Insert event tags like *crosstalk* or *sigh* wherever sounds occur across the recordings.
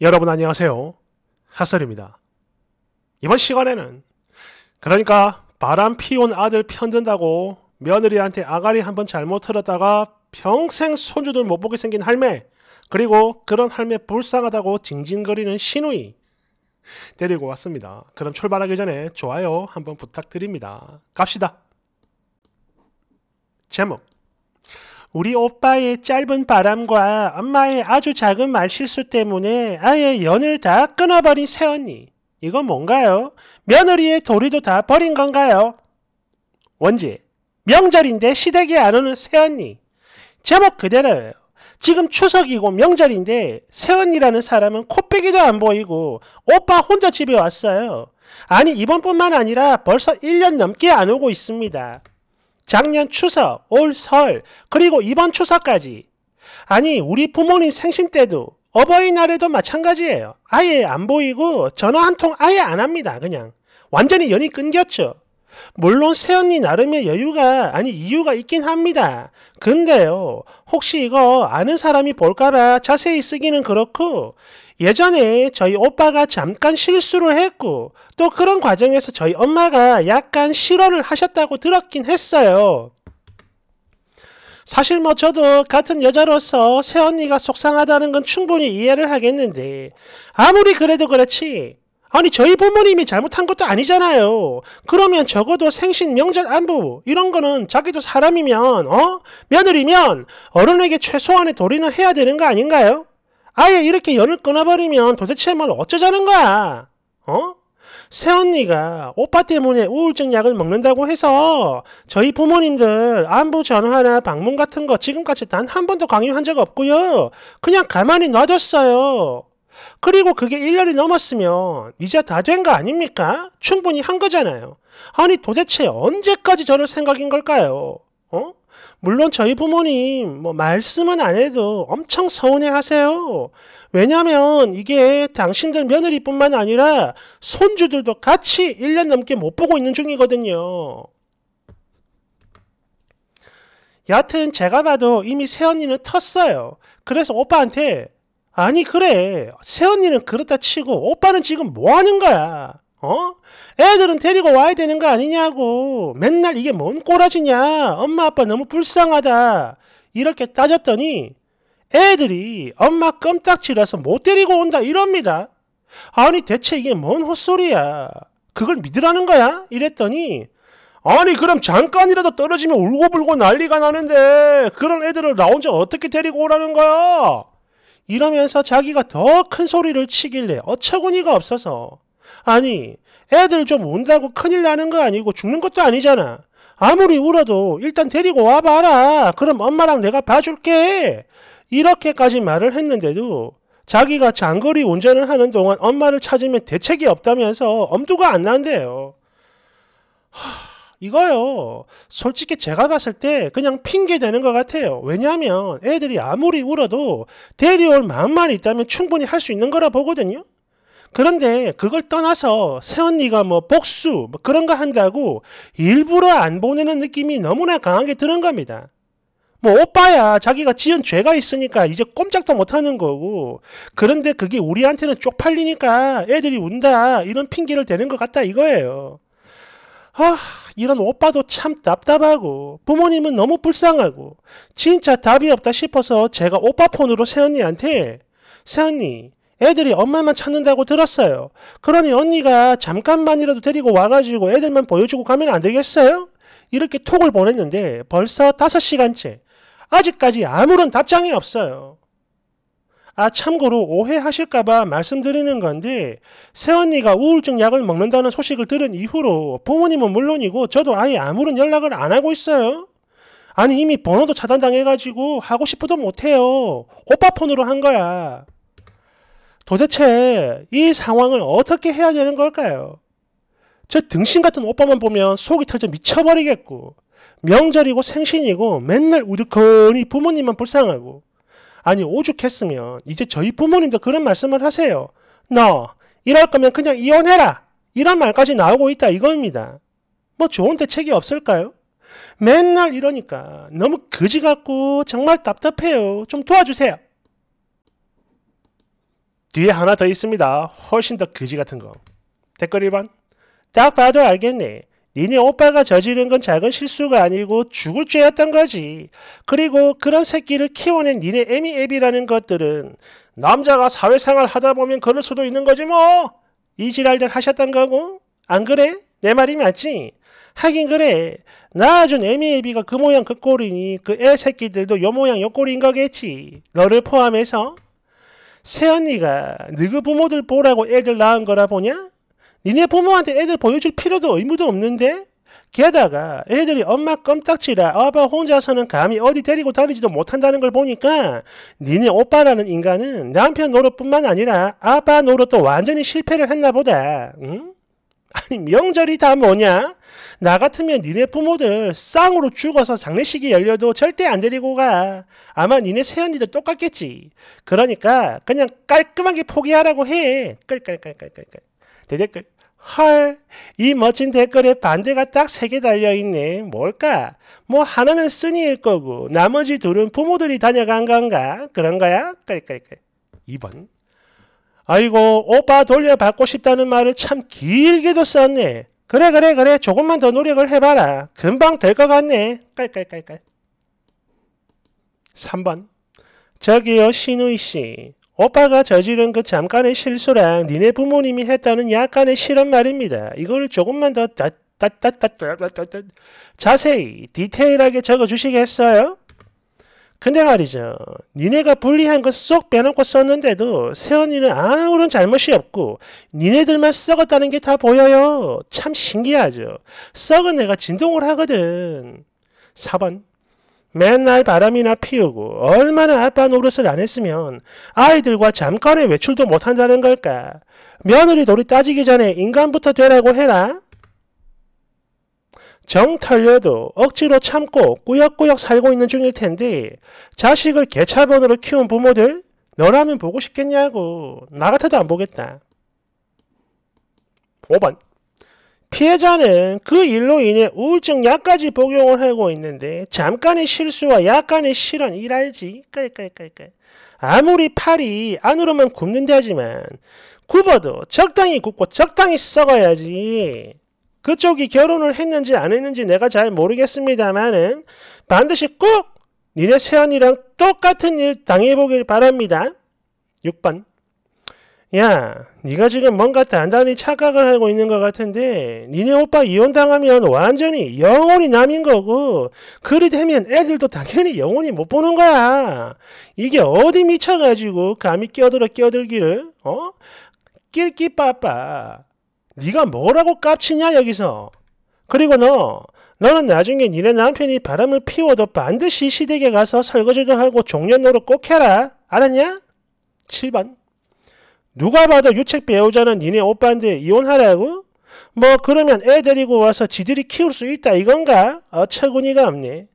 여러분 안녕하세요. 하설입니다. 이번 시간에는 그러니까 바람 피운 아들 편든다고 며느리한테 아가리 한번 잘못 틀었다가 평생 손주들 못 보게 생긴 할매 그리고 그런 할매 불쌍하다고 징징거리는 시누이 데리고 왔습니다. 그럼 출발하기 전에 좋아요 한번 부탁드립니다. 갑시다. 제목 우리 오빠의 짧은 바람과 엄마의 아주 작은 말실수 때문에 아예 연을 다 끊어버린 새언니. 이건 뭔가요? 며느리의 도리도 다 버린 건가요? 원제 명절인데 시댁에 안 오는 새언니. 제목 그대로예요. 지금 추석이고 명절인데 새언니라는 사람은 코빼기도 안 보이고 오빠 혼자 집에 왔어요. 아니 이번뿐만 아니라 벌써 1년 넘게 안 오고 있습니다. 작년 추석, 올 설, 그리고 이번 추석까지. 아니, 우리 부모님 생신 때도 어버이날에도 마찬가지예요. 아예 안 보이고 전화 한 통 아예 안 합니다. 그냥. 완전히 연이 끊겼죠. 물론 새언니 나름의 여유가 아니 이유가 있긴 합니다. 근데요 혹시 이거 아는 사람이 볼까봐 자세히 쓰기는 그렇고 예전에 저희 오빠가 잠깐 실수를 했고 또 그런 과정에서 저희 엄마가 약간 실언을 하셨다고 들었긴 했어요. 사실 뭐 저도 같은 여자로서 새언니가 속상하다는 건 충분히 이해를 하겠는데 아무리 그래도 그렇지 아니 저희 부모님이 잘못한 것도 아니잖아요. 그러면 적어도 생신 명절 안부 이런 거는 자기도 사람이면 어 며느리면 어른에게 최소한의 도리는 해야 되는 거 아닌가요? 아예 이렇게 연을 끊어버리면 도대체 뭘 어쩌자는 거야? 어? 새언니가 오빠 때문에 우울증 약을 먹는다고 해서 저희 부모님들 안부 전화나 방문 같은 거 지금까지 단 한 번도 강요한 적 없고요. 그냥 가만히 놔뒀어요. 그리고 그게 1년이 넘었으면 이제 다 된 거 아닙니까? 충분히 한 거잖아요. 아니 도대체 언제까지 저럴 생각인 걸까요? 물론 저희 부모님 뭐 말씀은 안 해도 엄청 서운해 하세요. 왜냐면 이게 당신들 며느리뿐만 아니라 손주들도 같이 1년 넘게 못 보고 있는 중이거든요. 여하튼 제가 봐도 이미 새언니는 텄어요. 그래서 오빠한테 아니 그래 새언니는 그렇다 치고 오빠는 지금 뭐 하는 거야. 어? 애들은 데리고 와야 되는 거 아니냐고. 맨날 이게 뭔 꼬라지냐. 엄마 아빠 너무 불쌍하다. 이렇게 따졌더니 애들이 엄마 껌딱지라서 못 데리고 온다 이럽니다. 아니 대체 이게 뭔 헛소리야. 그걸 믿으라는 거야? 이랬더니 아니 그럼 잠깐이라도 떨어지면 울고불고 난리가 나는데 그런 애들을 나 혼자 어떻게 데리고 오라는 거야? 이러면서 자기가 더 큰 소리를 치길래 어처구니가 없어서 아니 애들 좀 운다고 큰일 나는 거 아니고 죽는 것도 아니잖아. 아무리 울어도 일단 데리고 와봐라. 그럼 엄마랑 내가 봐줄게. 이렇게까지 말을 했는데도 자기가 장거리 운전을 하는 동안 엄마를 찾으면 대책이 없다면서 엄두가 안 난대요. 이거요. 솔직히 제가 봤을 때 그냥 핑계 되는것 같아요. 왜냐하면 애들이 아무리 울어도 데려올 마음만 있다면 충분히 할 수 있는 거라 보거든요. 그런데 그걸 떠나서 새언니가 뭐 복수 뭐 그런 거 한다고 일부러 안 보내는 느낌이 너무나 강하게 드는 겁니다. 뭐 오빠야 자기가 지은 죄가 있으니까 이제 꼼짝도 못하는 거고 그런데 그게 우리한테는 쪽팔리니까 애들이 운다 이런 핑계를 대는 것 같다 이거예요. 아 이런 오빠도 참 답답하고 부모님은 너무 불쌍하고 진짜 답이 없다 싶어서 제가 오빠 폰으로 새언니한테 새언니 애들이 엄마만 찾는다고 들었어요. 그러니 언니가 잠깐만이라도 데리고 와가지고 애들만 보여주고 가면 안 되겠어요? 이렇게 톡을 보냈는데 벌써 다섯 시간째 아직까지 아무런 답장이 없어요. 아 참고로 오해하실까봐 말씀드리는 건데 새언니가 우울증 약을 먹는다는 소식을 들은 이후로 부모님은 물론이고 저도 아예 아무런 연락을 안 하고 있어요. 아니 이미 번호도 차단당해가지고 하고 싶어도 못해요. 오빠 폰으로 한 거야. 도대체 이 상황을 어떻게 해야 되는 걸까요? 저 등신 같은 오빠만 보면 속이 터져 미쳐버리겠고 명절이고 생신이고 맨날 우두커니 부모님만 불쌍하고 아니 오죽했으면 이제 저희 부모님도 그런 말씀을 하세요. 너 이럴 거면 그냥 이혼해라 이런 말까지 나오고 있다 이겁니다. 뭐 좋은 대책이 없을까요? 맨날 이러니까 너무 거지 같고 정말 답답해요. 좀 도와주세요. 뒤에 하나 더 있습니다. 훨씬 더그지 같은 거. 댓글 1번. 딱 봐도 알겠네. 니네 오빠가 저지른 건 작은 실수가 아니고 죽을 죄였던 거지. 그리고 그런 새끼를 키워낸 니네 애미 앱비라는 것들은 남자가 사회생활 하다 보면 그럴 수도 있는 거지 뭐. 이 지랄들 하셨던 거고. 안 그래? 내 말이 맞지? 하긴 그래. 낳아준 애미 앱비가그 모양 그 꼴이니 그 애 새끼들도 요 모양 요 꼴인 거겠지. 너를 포함해서. 새언니가 너희 부모들 보라고 애들 낳은 거라 보냐? 니네 부모한테 애들 보여줄 필요도 의무도 없는데? 게다가 애들이 엄마 껌딱지라 아빠 혼자서는 감히 어디 데리고 다니지도 못한다는 걸 보니까 니네 오빠라는 인간은 남편 노릇뿐만 아니라 아빠 노릇도 완전히 실패를 했나 보다. 응? 아니 명절이 다 뭐냐? 나 같으면 니네 부모들 쌍으로 죽어서 장례식이 열려도 절대 안 데리고 가. 아마 니네 새언니도 똑같겠지. 그러니까 그냥 깔끔하게 포기하라고 해. 깔깔깔깔깔끌 대댓글. 헐, 이 멋진 댓글에 반대가 딱 세 개 달려있네. 뭘까? 뭐 하나는 쓰니일 거고 나머지 둘은 부모들이 다녀간 건가? 그런 거야? 깔깔깔. 2번. 아이고 오빠 돌려받고 싶다는 말을 참 길게도 썼네. 그래 그래 그래 조금만 더 노력을 해봐라. 금방 될 것 같네. 깔깔깔깔. 3번 저기요 신우이 씨. 오빠가 저지른 그 잠깐의 실수랑 니네 부모님이 했다는 약간의 실험 말입니다. 이걸 조금만 더 따, 따, 따, 따, 따, 따, 따, 자세히 디테일하게 적어주시겠어요? 근데 말이죠. 니네가 불리한 거 쏙 빼놓고 썼는데도 세언니는 아무런 잘못이 없고 니네들만 썩었다는 게 다 보여요. 참 신기하죠. 썩은 내가 진동을 하거든. 4번 맨날 바람이나 피우고 얼마나 아빠 노릇을 안 했으면 아이들과 잠깐의 외출도 못한다는 걸까. 며느리 돌이 따지기 전에 인간부터 되라고 해라. 정털려도 억지로 참고 꾸역꾸역 살고 있는 중일 텐데 자식을 개차번으로 키운 부모들 너라면 보고 싶겠냐고 나 같아도 안 보겠다. 5번 피해자는 그 일로 인해 우울증 약까지 복용을 하고 있는데 잠깐의 실수와 약간의 실언 일할지 깔깔깔깔 아무리 팔이 안으로만 굽는다지만 굽어도 적당히 굽고 적당히 썩어야지 그쪽이 결혼을 했는지 안 했는지 내가 잘 모르겠습니다만은 반드시 꼭 니네 세연이랑 똑같은 일 당해보길 바랍니다. 6번 야, 네가 지금 뭔가 단단히 착각을 하고 있는 것 같은데 니네 오빠 이혼당하면 완전히 영혼이 남인 거고 그리 되면 애들도 당연히 영혼이못 보는 거야. 이게 어디 미쳐가지고 감히 끼어들어 끼어들기를 어? 낄끼빠빠 네가 뭐라고 깝치냐 여기서. 그리고 너 너는 나중에 니네 남편이 바람을 피워도 반드시 시댁에 가서 설거지도 하고 종려노로 꼭 해라. 알았냐? 7번. 누가 봐도 유책 배우자는 니네 오빠한테 이혼하라고? 뭐 그러면 애 데리고 와서 지들이 키울 수 있다 이건가? 어처구니가 없네.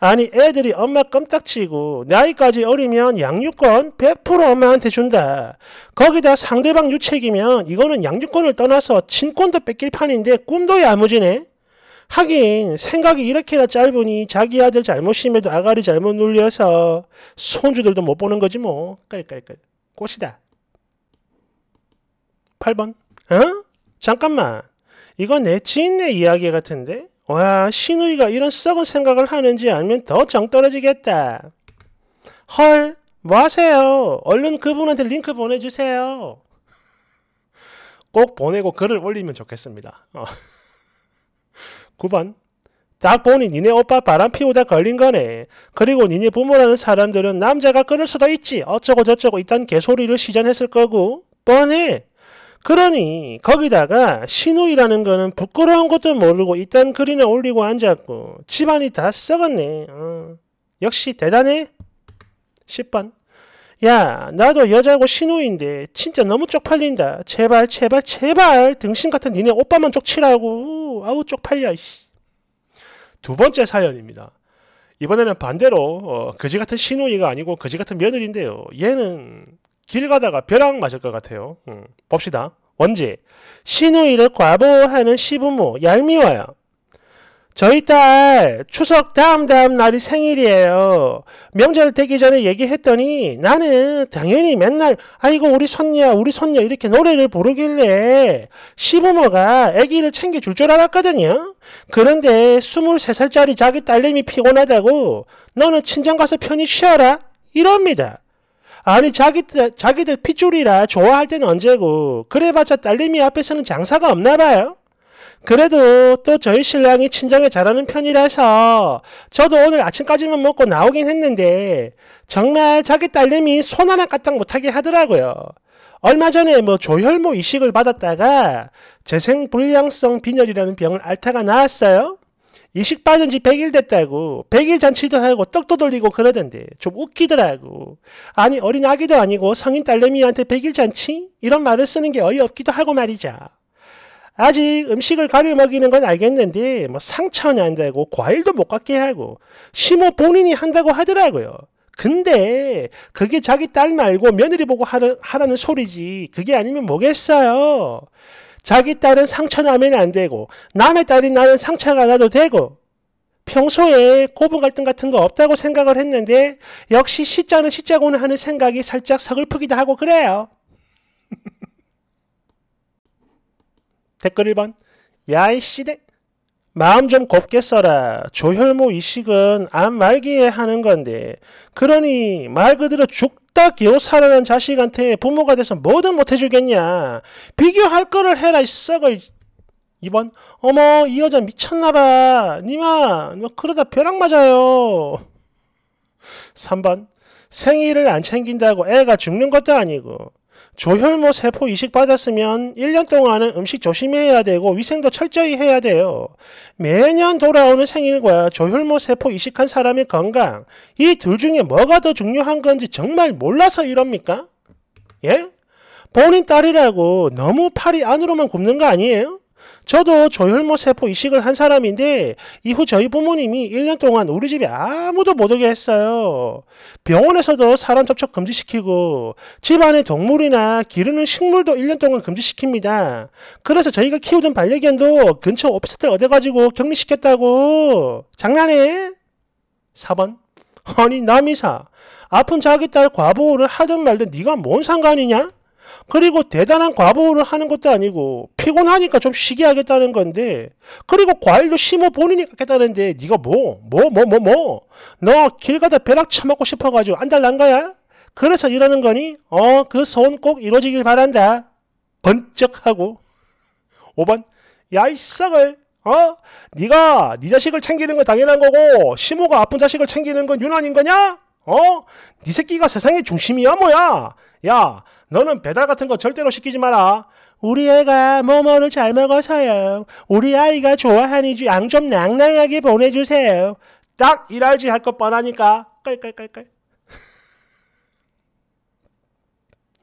아니 애들이 엄마 껌딱지고 나이까지 어리면 양육권 100% 엄마한테 준다. 거기다 상대방 유책이면 이거는 양육권을 떠나서 친권도 뺏길 판인데 꿈도 야무지네. 하긴 생각이 이렇게나 짧으니 자기 아들 잘못심에도 아가리 잘못 눌려서 손주들도 못 보는 거지 뭐. 깔깔깔. 꽃이다. 8번. 어? 잠깐만. 이건 내 지인네 이야기 같은데? 와, 신우이가 이런 썩은 생각을 하는지 알면 더 정떨어지겠다. 헐, 뭐 하세요? 얼른 그분한테 링크 보내주세요. 꼭 보내고 글을 올리면 좋겠습니다. 어. 9번. *laughs* 딱 보니 니네 오빠 바람 피우다 걸린 거네. 그리고 니네 부모라는 사람들은 남자가 끊을 수도 있지. 어쩌고 저쩌고 이딴 개소리를 시전했을 거고. 뻔해. 그러니 거기다가 신우이라는 거는 부끄러운 것도 모르고 이딴 글이나 올리고 앉았고 집안이 다 썩었네. 어. 역시 대단해. 10번. 야 나도 여자고 신우인데 진짜 너무 쪽팔린다. 제발 제발 제발 등신 같은 니네 오빠만 쪽치라고. 아우 쪽팔려. 이씨. 두 번째 사연입니다. 이번에는 반대로 어, 거지 같은 신우이가 아니고 거지 같은 며느리인데요. 얘는 길 가다가 벼락 맞을 것 같아요. 음, 봅시다. 원지 신우이를 과보하는 시부모 얄미워요. 저희 딸 추석 다음 다음 날이 생일이에요. 명절 되기 전에 얘기했더니 나는 당연히 맨날 아이고 우리 손녀 우리 손녀 이렇게 노래를 부르길래 시부모가 아기를 챙겨줄 줄 알았거든요. 그런데 23살짜리 자기 딸내미 피곤하다고 너는 친정 가서 편히 쉬어라 이럽니다. 아니 자기들 자기들 핏줄이라 좋아할 때는 언제고 그래봤자 딸내미 앞에서는 장사가 없나봐요. 그래도 또 저희 신랑이 친정에 잘하는 편이라서 저도 오늘 아침까지만 먹고 나오긴 했는데 정말 자기 딸내미 손 하나 까딱 못하게 하더라고요. 얼마 전에 뭐 조혈모 이식을 받았다가 재생불량성 빈혈이라는 병을 앓다가 나왔어요. 이식 받은 지 100일 됐다고 100일 잔치도 하고 떡도 돌리고 그러던데 좀 웃기더라고 아니 어린 아기도 아니고 성인 딸내미한테 100일 잔치? 이런 말을 쓰는 게 어이없기도 하고 말이죠 아직 음식을 가려 먹이는 건 알겠는데 뭐 상처는 안 되고 과일도 못 갖게 하고 심호 본인이 한다고 하더라고요 근데 그게 자기 딸 말고 며느리 보고 하라는 소리지 그게 아니면 뭐겠어요 자기 딸은 상처나면 안 되고 남의 딸이 나는 상처가 나도 되고 평소에 고분 갈등 같은 거 없다고 생각을 했는데 역시 시자는 시자고는 하는 생각이 살짝 서글프기도 하고 그래요. *laughs* 댓글 1번 야이 씨대 마음 좀 곱게 써라. 조혈모 이식은 암 말기에 하는 건데 그러니 말 그대로 죽 딱요 살아는 자식한테 부모가 돼서 뭐든 못해주겠냐. 비교할 거를 해라, 이 썩을. 이번 어머, 이 여자 미쳤나봐. 니마, 뭐 그러다 벼락 맞아요. 3번, 생일을 안 챙긴다고 애가 죽는 것도 아니고, 조혈모 세포 이식 받았으면 1년 동안은 음식 조심해야 되고 위생도 철저히 해야 돼요. 매년 돌아오는 생일과 조혈모 세포 이식한 사람의 건강, 이 둘 중에 뭐가 더 중요한 건지 정말 몰라서 이럽니까? 예? 본인 딸이라고 너무 팔이 안으로만 굽는 거 아니에요? 저도 조혈모세포 이식을 한 사람인데 이후 저희 부모님이 1년 동안 우리 집에 아무도 못 오게 했어요. 병원에서도 사람 접촉 금지시키고 집안의 동물이나 기르는 식물도 1년 동안 금지시킵니다. 그래서 저희가 키우던 반려견도 근처 오피스텔 얻어가지고 격리시켰다고. 장난해? 4번. 아니 남이사. 아픈 자기 딸 과보호를 하든 말든 네가 뭔 상관이냐? 그리고 대단한 과보를 하는 것도 아니고 피곤하니까 좀 쉬게 하겠다는 건데 그리고 과일도 심어 보니이 갖겠다는데 네가 뭐 뭐 뭐 뭐 뭐 너 길 가다 벼락 쳐먹고 싶어가지고 안달난 거야? 그래서 이러는 거니 어그 손 꼭 이루어지길 바란다 번쩍하고 5번 야이 싹을 어? 네가 네 자식을 챙기는 건 당연한 거고 시모가 아픈 자식을 챙기는 건 유난인 거냐? 어? 네 새끼가 세상의 중심이야 뭐야? 야 너는 배달 같은 거 절대로 시키지 마라. 우리 애가 뭐뭐를 잘 먹어서요. 우리 아이가 좋아하니 지양좀 낭낭하게 보내주세요. 딱 일할지 할 것 뻔하니까 깔깔깔깔.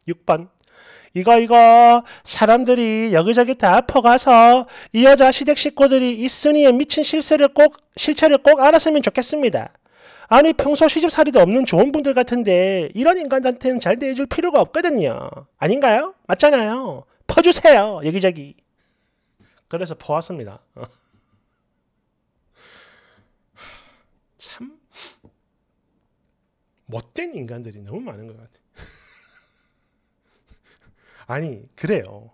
6번 *laughs* 이거 이거 사람들이 여기저기 다 퍼가서 이 여자 시댁 식구들이 이 순이의 미친 실세를 꼭 실체를 꼭 알았으면 좋겠습니다. 아니 평소 시집살이도 없는 좋은 분들 같은데 이런 인간한테는 잘 대해줄 필요가 없거든요. 아닌가요? 맞잖아요. 퍼주세요. 여기저기. 그래서 퍼왔습니다. 어. *laughs* 참 못된 인간들이 너무 많은 것 같아요. *laughs* 아니 그래요.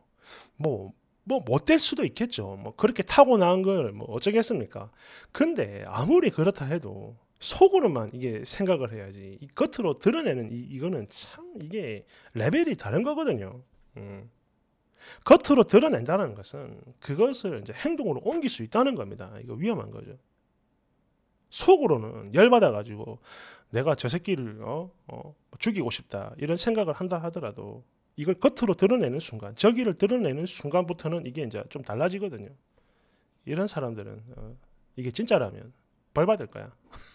뭐 뭐못될 수도 있겠죠. 뭐 그렇게 타고 난온걸뭐 어쩌겠습니까? 근데 아무리 그렇다 해도 속으로만 이게 생각을 해야지 이 겉으로 드러내는 이, 이거는 참 이게 레벨이 다른 거거든요. 음. 겉으로 드러낸다는 것은 그것을 이제 행동으로 옮길 수 있다는 겁니다. 이거 위험한 거죠. 속으로는 열받아 가지고 내가 저 새끼를 어, 어, 죽이고 싶다 이런 생각을 한다 하더라도 이걸 겉으로 드러내는 순간 저기를 드러내는 순간부터는 이게 이제 좀 달라지거든요. 이런 사람들은 어, 이게 진짜라면 벌 받을 거야. *laughs*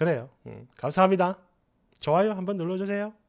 그래요. 음, 감사합니다. 좋아요 한번 눌러주세요.